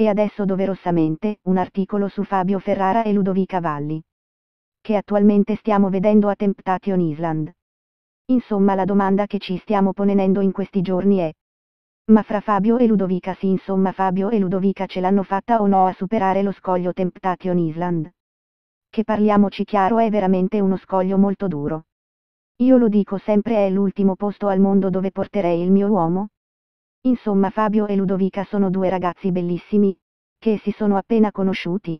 E adesso doverosamente, un articolo su Fabio Ferrara e Ludovica Valli. Che attualmente stiamo vedendo a Temptation Island. Insomma la domanda che ci stiamo ponendo in questi giorni è. Ma fra Fabio e Ludovica sì insomma Fabio e Ludovica ce l'hanno fatta o no a superare lo scoglio Temptation Island? Che parliamoci chiaro è veramente uno scoglio molto duro. Io lo dico sempre è l'ultimo posto al mondo dove porterei il mio uomo, Insomma Fabio e Ludovica sono due ragazzi bellissimi, che si sono appena conosciuti.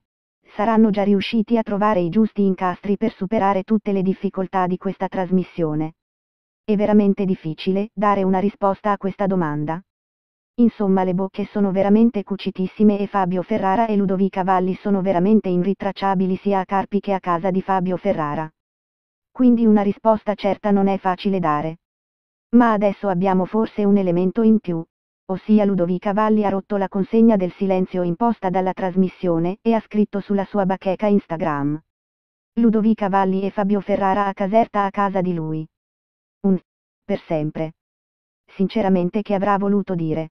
Saranno già riusciti a trovare i giusti incastri per superare tutte le difficoltà di questa trasmissione. È veramente difficile dare una risposta a questa domanda. Insomma le bocche sono veramente cucitissime e Fabio Ferrara e Ludovica Valli sono veramente irritracciabili sia a Carpi che a casa di Fabio Ferrara. Quindi una risposta certa non è facile dare. Ma adesso abbiamo forse un elemento in più, ossia Ludovica Valli ha rotto la consegna del silenzio imposta dalla trasmissione e ha scritto sulla sua bacheca Instagram. Ludovica Valli e Fabio Ferrara a Caserta a casa di lui. Un per sempre. Sinceramente che avrà voluto dire.